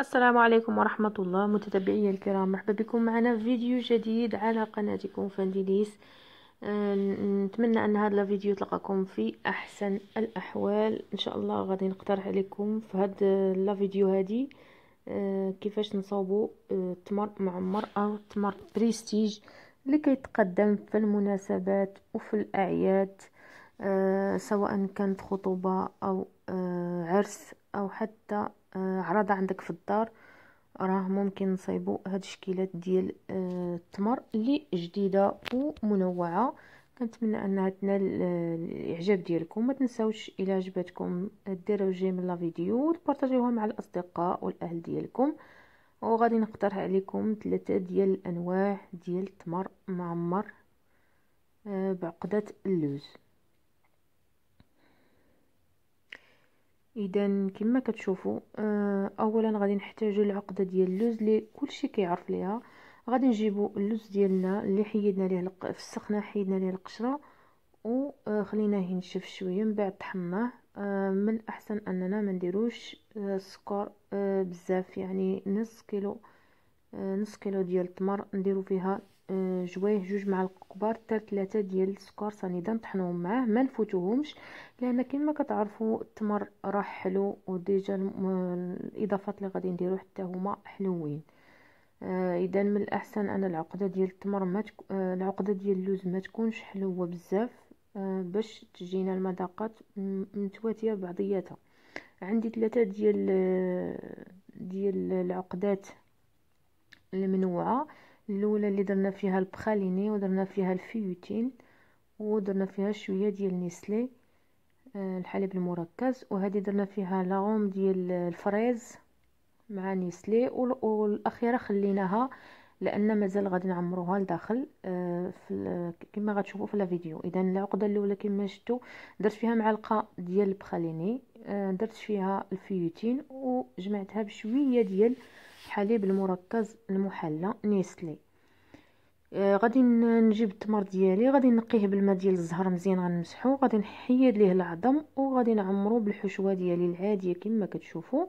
السلام عليكم ورحمة الله متتبعي الكرام مرحبا بكم معنا في فيديو جديد على قناتكم فانديليس آه، نتمنى ان هذا الفيديو تلقاكم في احسن الاحوال ان شاء الله غادي نقترح عليكم في هاد الفيديو فيديو هادي آه، كيفاش نصوبوا التمر آه، معمر او التمر بريستيج لكي كيتقدم في المناسبات وفي الاعياد سواء كانت خطوبه او عرس او حتى آه، عراضة عندك في الدار راه ممكن نصيبو هاد الشكيلات ديال التمر آه، اللي جديده ومنوعه كنتمنى انها تنال آه، الاعجاب ديالكم ما تنساوش الى عجبتكم ديروا جيم لا فيديو وبارطاجيوها مع الاصدقاء والاهل ديالكم وغادي نقترح عليكم ثلاثه ديال الانواع ديال التمر معمر بعقده اللوز اذا كما كتشوفوا آه، اولا غادي نحتاجوا العقده ديال اللوز اللي كلشي كيعرف ليها غادي نجيبوا اللوز ديالنا اللي حيدنا ليه في السخنه حيدنا ليه القشره وخليناه آه، ينشف شويه من بعد طحناه آه، من الاحسن اننا ما نديروش السكر بزاف يعني نص كيلو نص كيلو ديال التمر نديرو فيها آه، جوايه جوج معالق كبار حتى ثلاثه ديال السكر سنيده نطحنوهم معاه ما نفوتوهمش لان كما كتعرفوا التمر راه حلو وديجا الاضافات اللي غادي نديرو حتى هما حلوين آه اذا من الاحسن ان العقده ديال التمر ما تك... آه العقده ديال اللوز ما تكونش حلوه بزاف آه باش تجينا المذاقات متواتيه بعضياتها عندي ثلاثه ديال آه، ديال العقدات المنوعه الاولى اللي درنا فيها البخاليني ودرنا فيها الفيوتين ودرنا فيها شويه ديال نيسلي آه، الحليب المركز وهذه درنا فيها لاغوم ديال الفريز مع نيسلي والاخيره خليناها لان مازال غادي نعمروها لداخل آه، كما غتشوفوا في الفيديو اذا العقده الاولى كما شفتوا درت فيها معلقه ديال البخاليني آه، درت فيها الفيوتين وجمعتها بشويه ديال الحليب المركز المحلى نيسلي آه، غادي نجيب التمر ديالي غادي نقيه بالماء ديال الزهر مزيان غنمسحو غادي نحيد ليه العظم وغادي نعمرو بالحشوه ديالي العاديه كما كتشوفوا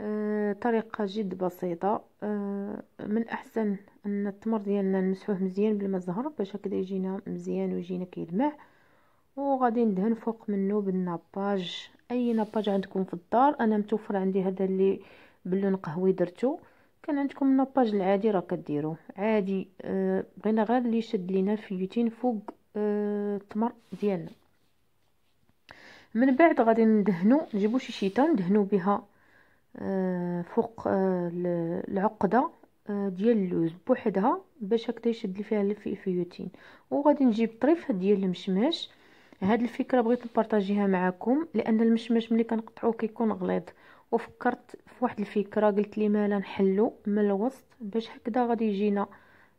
آه طريقه جد بسيطه آه من الاحسن ان التمر ديالنا نمسحوه مزيان بالماء الزهر باش هكذا يجينا مزيان ويجينا كيلمع وغادي ندهن فوق منه بالناباج اي ناباج عندكم في الدار انا متوفر عندي هذا اللي بلون قهوي درتو كان عندكم الناباج العادي راه كديرو عادي أه بغينا غير اللي يشد لينا الفيوتين فوق أه التمر ديالنا من بعد غادي ندهنو نجيبو شي شيطه ندهنو بها أه فوق أه العقده أه ديال اللوز بوحدها باش هكذا يشد لي فيها الفيوتين وغادي نجيب طريف ديال المشماش هاد الفكره بغيت نبارطاجيها معكم لان المشماش ملي كنقطعوه كيكون غليظ وفكرت في واحد الفكره قلت لي مالا نحلو من الوسط باش هكذا غادي يجينا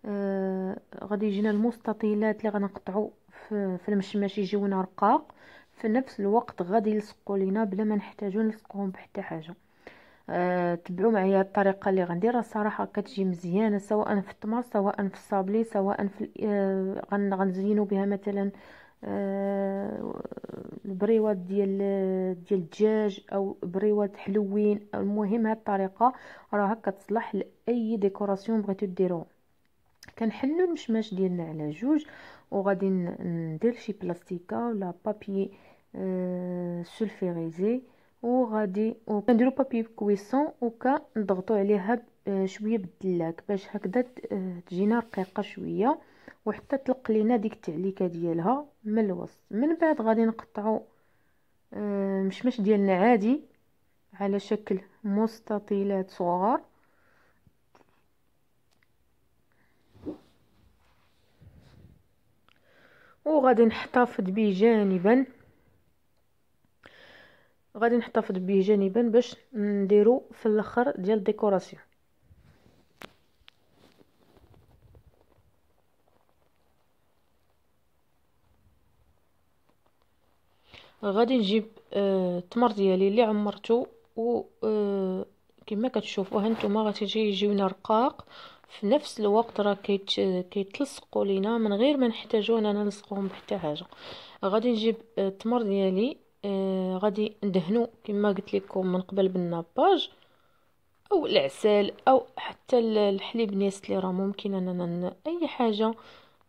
آه غادي يجينا المستطيلات اللي غنقطعو في, في يجيونا رقاق في نفس الوقت غادي يلصقوا لينا بلا ما نحتاجو نلصقوهم بحتى حاجه أه تبعوا معايا الطريقه اللي غنديرها الصراحه كتجي مزيانه سواء في التمر سواء في الصابلي سواء في آه غنزينو بها مثلا آه، البريوات ديال ديال الدجاج او بريوات حلوين المهم هاد الطريقه راه كتصلح لاي ديكوراسيون بغيتو ديرو كنحلو المشماش ديالنا على جوج وغادي ندير شي بلاستيكه ولا بابي أه سولفيريزي وغادي كنديرو بابي كويسون وكنضغطو عليها آه، شويه بالدلاك باش هكذا آه، تجينا رقيقه شويه وحتى تلق لينا ديك التعليكه ديالها من الوسط من بعد غادي نقطعو آه، مشمش ديالنا عادي على شكل مستطيلات صغار وغادي نحتفظ به جانبا غادي نحتفظ به جانبا باش نديرو في الاخر ديال ديكوراسيون غادي نجيب التمر آه، ديالي اللي عمرته و آه، كما كتشوفوا هانتوما غتجي يجيونا رقاق في نفس الوقت راه كيت كيتلصقوا لينا من غير ما نحتاجو اننا نلصقوهم بحتى حاجه غادي نجيب التمر آه، ديالي غادي ندهنو كما قلت لكم من قبل بالناباج او العسل او حتى الحليب نيستلي راه ممكن اننا اي حاجه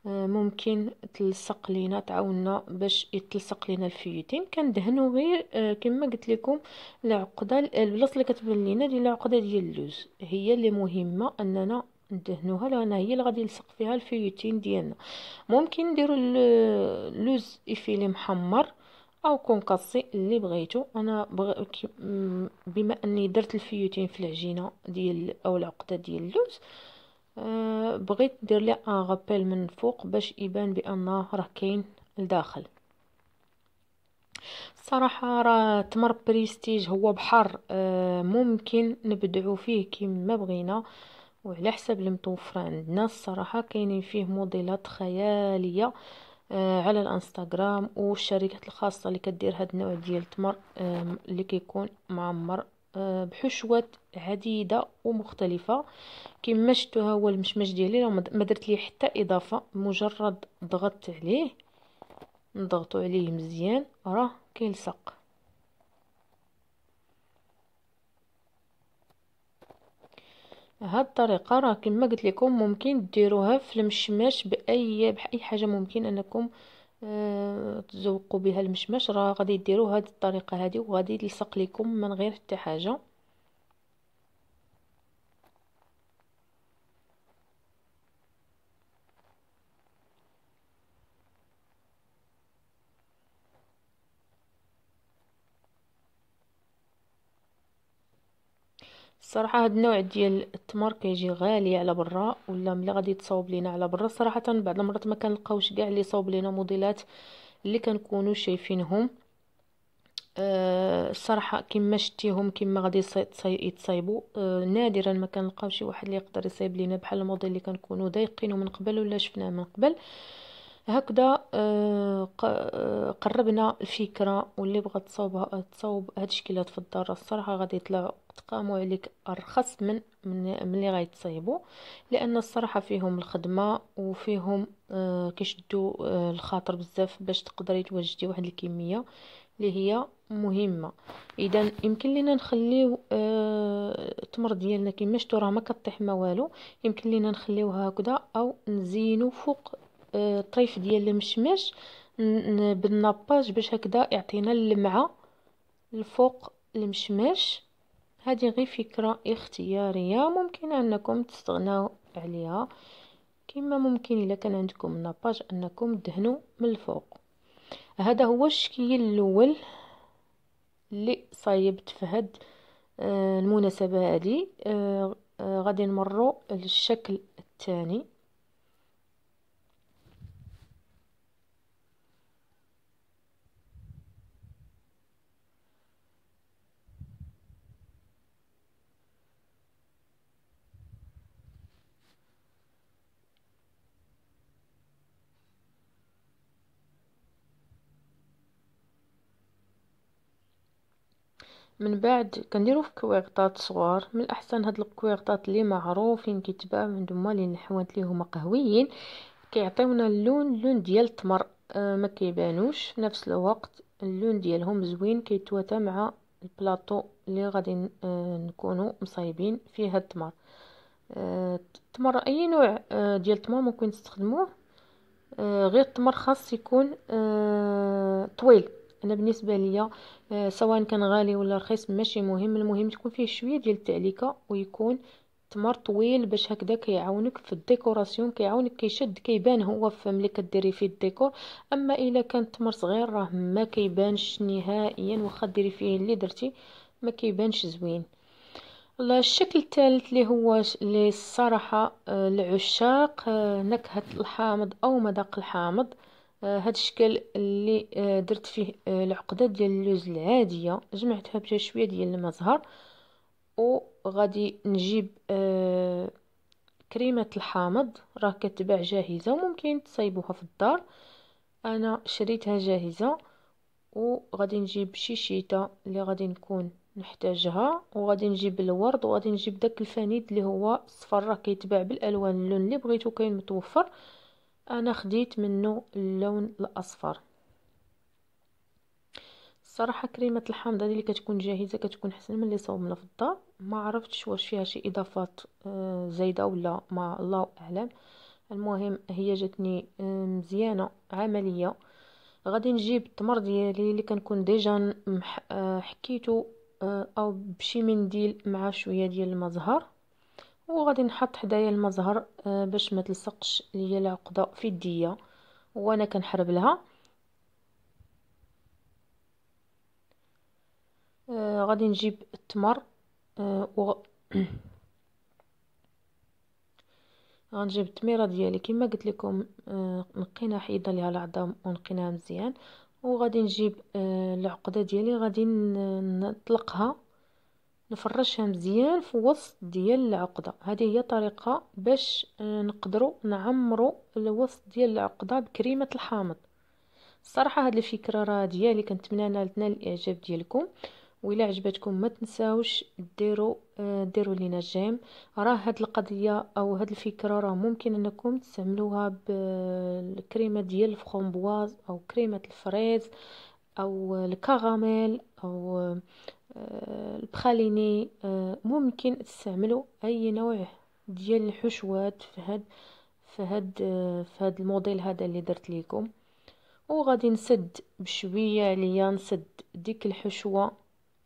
ممكن تلصق لينا تعاوننا باش يتلصق لينا الفيوتين كندهنو غير آه، كما قلت لكم العقده البلاصه اللي كتبان لينا ديال العقده ديال اللوز هي اللي مهمه اننا ندهنوها لان هي اللي غادي يلصق فيها الفيوتين ديالنا ممكن نديرو اللوز افيلي محمر او كونكاسي اللي بغيتو انا بغ... بما اني درت الفيوتين في العجينه ديال او العقده ديال اللوز أه، بغيت ندير لي ان غابيل من الفوق باش يبان بان راه كاين لداخل صراحة راه تمر بريستيج هو بحر أه، ممكن نبدعو فيه كيما بغينا وعلى حسب المتوفر عندنا الصراحة كاينين فيه موديلات خيالية أه، على الانستغرام والشركات الخاصة اللي كدير هاد النوع ديال التمر اللي كيكون معمر آه، بحشوات عديده ومختلفه كما شفتوا هو المشمش ديالي لو ما درت لي حتى اضافه مجرد ضغطت عليه نضغطوا عليه مزيان راه كيلصق هاد الطريقه راه كما قلت لكم ممكن ديروها في المشماش باي اي حاجه ممكن انكم آه، تزوقوا بها المشمش راه غادي ديروا هذه الطريقه هذه وغادي يلصق لكم من غير حتى حاجه صراحة هاد النوع ديال التمر كيجي غالي على برا ولا ملي غادي تصاوب لينا على برا صراحة بعض المرات ما كنلقاوش كاع اللي صاوب لينا موديلات اللي كنكونوا شايفينهم أه الصراحه كما شتيهم كما غادي يتصايبوا أه نادرا ما كنلقاو شي واحد اللي يقدر يصايب لينا بحال الموديل اللي كنكونوا دايقينو من قبل ولا شفناه من قبل هكذا أه, آه، قربنا الفكره واللي بغى تصاوب تصاوب هاد الشكلات في الدار الصراحه غادي يطلع تقاموا عليك ارخص من من اللي غيتصايبوا لان الصراحه فيهم الخدمه وفيهم آه كيشدوا آه الخاطر بزاف باش تقدري توجدي واحد الكميه اللي هي مهمه اذا يمكن لينا نخليو آه التمر ديالنا كيما شفتوا راه ما كطيح ما والو يمكن لينا نخليوها هكذا او نزينو فوق الطريف آه، ديال المشمش بالنباج باش هكذا يعطينا اللمعه الفوق المشماش هذه غير فكرة اختيارية ممكن انكم تستغناو عليها كما ممكن الا كان عندكم ناباج انكم تدهنوا من الفوق هذا هو الشكل الاول اللي صايبت في هاد آه، المناسبة هذه آه، آه، غادي نمروا للشكل الثاني من بعد كنديرو في كويغطات صغار من الاحسن هاد الكويغطات اللي معروفين كيتباع عند هما لي الحوانت لي هما قهويين كيعطيونا اللون اللون ديال التمر آه، ما كيبانوش في نفس الوقت اللون ديالهم زوين كيتواتى مع البلاطو اللي غادي آه، نكونوا مصايبين فيه هاد التمر آه، التمر اي نوع ديال التمر ممكن تستخدموه غير التمر خاص يكون طويل انا بالنسبه ليا آه، سواء كان غالي ولا رخيص ماشي مهم المهم تكون فيه شويه ديال التعليكه ويكون تمر طويل باش هكذا كيعاونك في الديكوراسيون كيعاونك كيشد كيبان هو ملي كديري فيه الديكور اما الا كان تمر صغير راه ما كيبانش نهائيا واخا ديري فيه اللي درتي ما كيبانش زوين الشكل الثالث اللي هو اللي الصراحه آه، العشاق آه، نكهه الحامض او مذاق الحامض آه، هاد الشكل اللي آه، درت فيه آه، العقده ديال اللوز العاديه جمعتها بجا شويه ديال المزهر وغادي نجيب كريمه الحامض راه كتباع جاهزه وممكن تصايبوها في الدار انا شريتها جاهزه وغادي نجيب شيشيطه اللي غادي نكون نحتاجها وغادي نجيب الورد وغادي نجيب داك الفانيد اللي هو صفر راه كيتباع بالالوان اللون اللي بغيتو كاين متوفر انا خديت منه اللون الاصفر الصراحه كريمه الحامضه اللي كتكون جاهزه كتكون احسن من اللي صوبنا في الدار ما عرفتش واش فيها شي اضافات آه، زايده ولا ما الله اعلم المهم هي جاتني آه، مزيانه عمليه غادي نجيب التمر ديالي اللي كنكون ديجا آه، حكيته او بشي منديل مع شويه ديال المزهر وغادي نحط حدايا المظهر آه، باش ما تلصقش ليا العقده في يديا وانا كنحرب لها آه غادي نجيب التمر آه و غنجيب التميره ديالي كما قلت لكم آه نقينا حيدنا ليها العظام ونقيناها مزيان وغادي نجيب آه، العقده ديالي غادي نطلقها نفرشها مزيان في وسط ديال العقده هذه هي طريقه باش آه، نقدروا نعمروا الوسط ديال العقده بكريمه الحامض الصراحه هاد الفكره راه ديالي كنتمنى انها تنال الاعجاب ديالكم وإلا عجبتكم ما تنساوش ديروا آه، ديروا لينا جيم راه هاد القضيه او هاد الفكره راه ممكن انكم تستعملوها بالكريمه ديال الفخومبواز او كريمه الفريز او الكاغاميل او آه، البخاليني آه، ممكن تستعملوا اي نوع ديال الحشوات في هاد في هاد آه، في هاد الموديل هذا اللي درت لكم وغادي نسد بشويه عليا نسد ديك الحشوه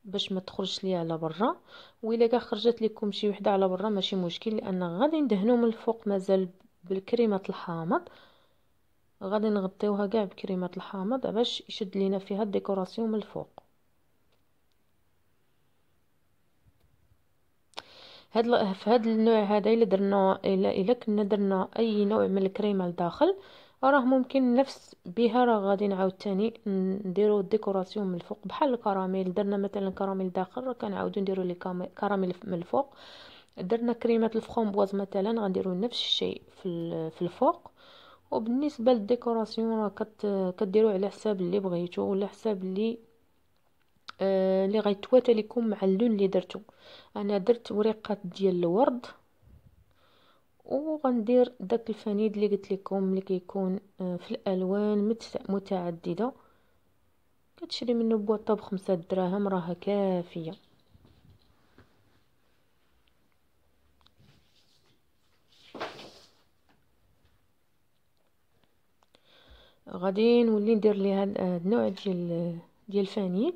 باش ما تخرجش ليا على برا وإلا كا خرجت لكم شي وحده على برا ماشي مشكل لان غادي ندهنو من الفوق مازال بالكريمه الحامض غادي نغطيوها كاع بكريمه الحامض باش يشد لينا فيها الديكوراسيون من الفوق هاد ل... في هاد النوع هذا الا درنا الا الا كنا درنا اي نوع من الكريمه لداخل راه ممكن نفس بها راه غادي نعاود تاني نديرو ديكوراسيون من الفوق بحال الكراميل درنا مثلا كراميل داخل راه كنعاودو نديرو لي كراميل من الفوق درنا كريمه الفخومبواز مثلا غنديرو نفس الشيء في في الفوق وبالنسبه للديكوراسيون راه كت... كديروا على حساب اللي بغيتو ولا حساب اللي آه، اللي غيتواتى لكم مع اللون اللي درتو انا درت وريقات ديال الورد وغندير داك الفنيد اللي قلت لكم اللي كيكون آه، في الالوان متعدده كتشري منه بواطه بخمسة دراهم راها كافيه غادي نولي ندير لي هاد النوع ديال آه، ديال الفانيل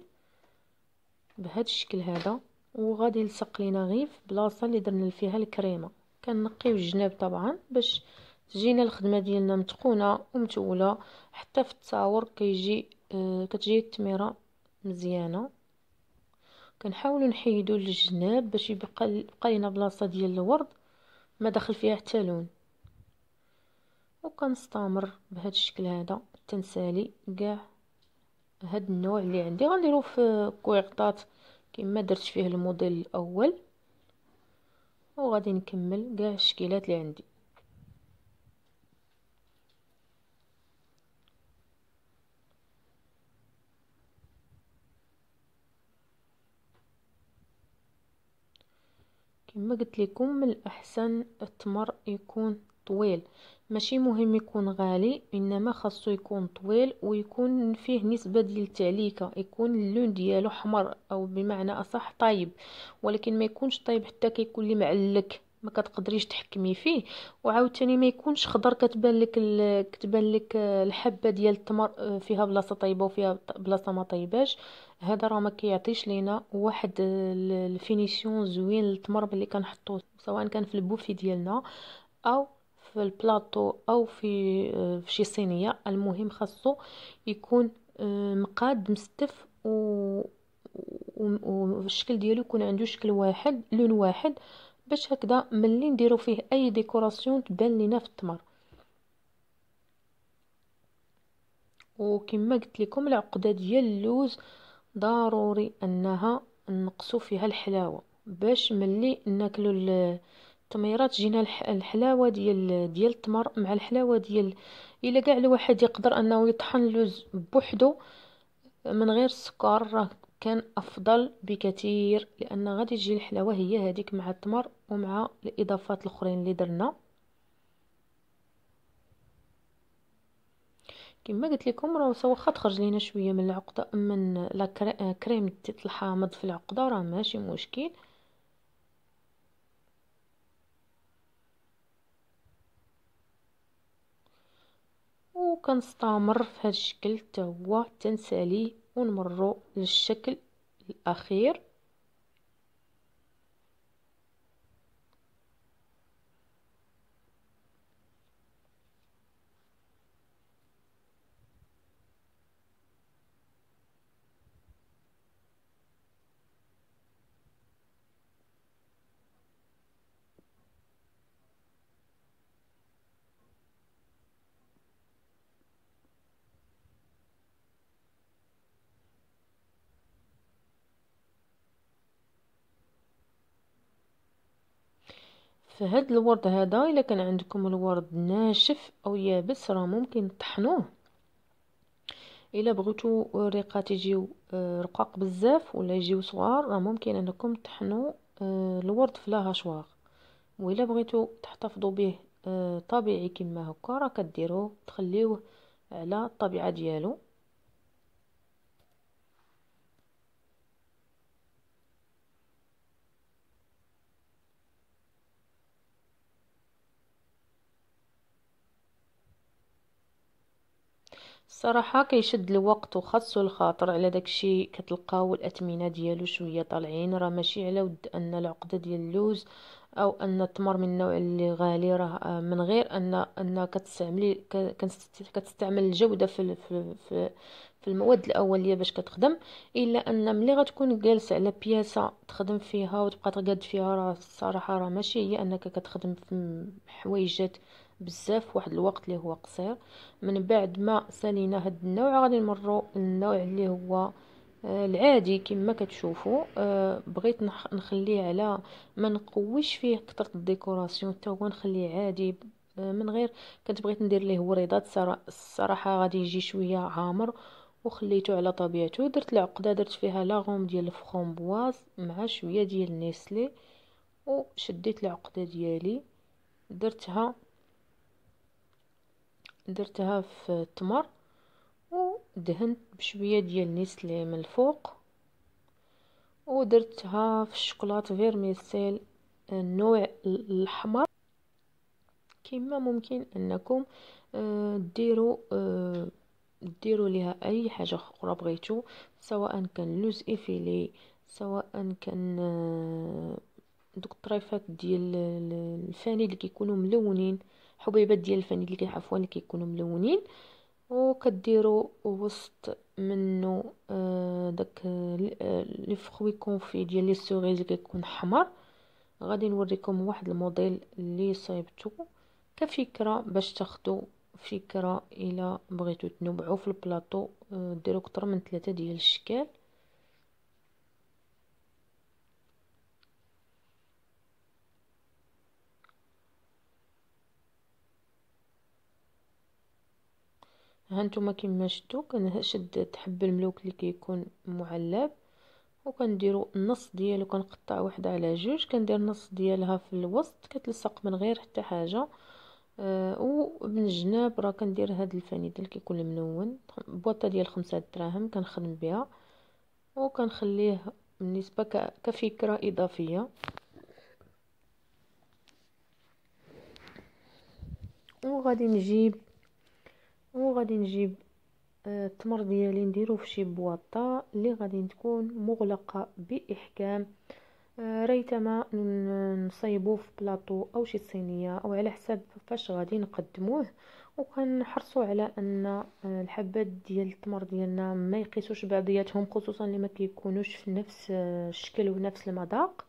بهذا الشكل هذا وغادي يلصق لينا غير في البلاصه اللي درنا فيها الكريمه كنقيو الجناب طبعا باش تجينا الخدمه ديالنا متقونه ومتوله حتى في التصاور كيجي آه كتجي التميره مزيانه كنحاولوا نحيدو الجناب باش يبقى يبقى لينا بلاصه ديال الورد ما دخل فيها حتى لون وكنستمر بهذا الشكل هذا تنسالي كاع هاد النوع اللي عندي غنديرو في كويغطات كما درت فيه الموديل الاول وغادي نكمل كاع الشكيلات اللي عندي كما قلت لكم من الاحسن التمر يكون طويل ماشي مهم يكون غالي انما خاصو يكون طويل ويكون فيه نسبه ديال التعليكه يكون اللون ديالو حمر او بمعنى اصح طايب ولكن ما يكونش طايب حتى كيكون لي معلك ما كتقدريش تحكمي فيه وعاوتاني ما يكونش خضر كتبان لك كتبان لك الحبه ديال التمر آه، فيها بلاصه طيبه وفيها بلاصه ما طيباش هذا راه ما كيعطيش لينا واحد الفينيسيون زوين للتمر ملي كنحطوه سواء كان في البوفي ديالنا او في البلاطو او في آه، في شي صينيه المهم خاصو يكون آه، مقاد مستف و والشكل ديالو يكون عنده شكل واحد لون واحد باش هكذا ملي نديرو فيه اي ديكوراسيون تبان لينا في التمر وكما قلت لكم العقده ديال اللوز ضروري انها نقصو فيها الحلاوه باش ملي ناكلو التميرات جينا الحلاوه ديال ديال التمر مع الحلاوه ديال الا كاع الواحد يقدر انه يطحن اللوز بوحدو من غير السكر راه كان افضل بكثير لان غادي تجي الحلاوه هي هذيك مع التمر ومع الاضافات الاخرين اللي درنا كما قلت لكم راه واخا تخرج لينا شويه من العقده من لا كريم الحامض في العقده راه ماشي مشكل وكنستمر في هذا الشكل حتى هو تنسالي ونمرو للشكل الاخير فهاد الورد هذا الا كان عندكم الورد ناشف او يابس راه ممكن تطحنوه الا بغيتو الرقات يجيو آه، رقاق بزاف ولا يجيو صغار راه ممكن انكم تطحنوا آه، الورد في لاهاشوار وإلا بغيتو تحتفظوا به آه، طبيعي كما هكا راه كديروه تخليوه على الطبيعه ديالو الصراحة كيشد الوقت وخاصو الخاطر على داكشي كتلقاو الاثمنه ديالو شويه طالعين راه ماشي على ود ان العقده ديال اللوز او ان التمر من النوع اللي غالي راه آه، من غير ان ان كتستعملي كتستعمل الجوده في في في المواد الاوليه باش كتخدم الا ان ملي غتكون جالسة على بياسه تخدم فيها وتبقى تقاد فيها راه الصراحه راه ماشي هي انك كتخدم في حويجات بزاف واحد الوقت اللي هو قصير من بعد ما سالينا هاد النوع غادي نمروا للنوع اللي هو آه، العادي كما كتشوفوا آه، بغيت نخليه على ما نقويش فيه كثر الديكوراسيون حتى هو نخليه عادي آه، من غير كنت بغيت ندير ليه وريضات الصراحه غادي يجي شويه عامر وخليته على طبيعته درت العقده درت فيها لاغوم ديال الفخومبواز مع شويه ديال النيسلي وشديت العقده ديالي درتها درتها في التمر ودهنت بشويه ديال نيسلي من الفوق ودرتها في الشوكولات فيرميسيل النوع الاحمر كما ممكن انكم آه، ديروا آه، ديروا لها اي حاجه اخرى بغيتو سواء كان لوز افيلي سواء كان آه، دوك الطريفات ديال الفاني اللي كيكونوا ملونين حبيبات ديال اللي عفوا اللي كيكونوا ملونين وكديروا وسط منه آه، داك آه، لي فروي كونفي ديال لي سوريز اللي كيكون حمر غادي نوريكم واحد الموديل اللي صايبته كفكره باش تاخدو فكره الا بغيتو تنبعو في البلاطو آه، ديروا اكثر من ثلاثه ديال الشكال هانتوما كيما شفتوا كنشد حب الملوك اللي كيكون معلب وكنديروا النص ديالو كنقطع وحده على جوج كندير نص ديالها في الوسط كتلصق من غير حتى حاجه آه ومن الجناب راه كندير هاد اللي كيكون ملون بواطه ديال خمسة دراهم كنخدم بها وكنخليه بالنسبه كفكره اضافيه وغادي نجيب وغادي نجيب آه، التمر ديالي نديرو في شي بواطه اللي غادي تكون مغلقه باحكام آه، ريتما نصايبو في بلاطو او شي صينيه او على حسب فاش غادي نقدموه وكنحرصوا على ان آه، الحبات ديال التمر ديالنا ما يقيسوش بعضياتهم خصوصا لما كيكونوش في نفس الشكل ونفس المذاق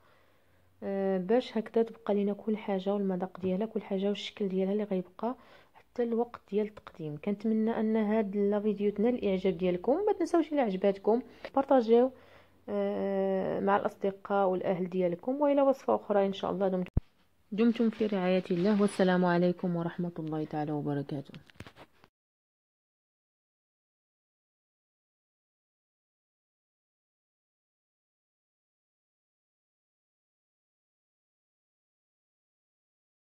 باش هكذا تبقى لينا كل حاجه والمذاق ديالها كل حاجه والشكل ديالها اللي غيبقى حتى الوقت ديال التقديم كنتمنى ان هاد لا فيديو تنال الاعجاب ديالكم ما تنساوش الا عجباتكم بارطاجيو آه، مع الاصدقاء والاهل ديالكم والى وصفه اخرى ان شاء الله دمتم في رعايه الله والسلام عليكم ورحمه الله تعالى وبركاته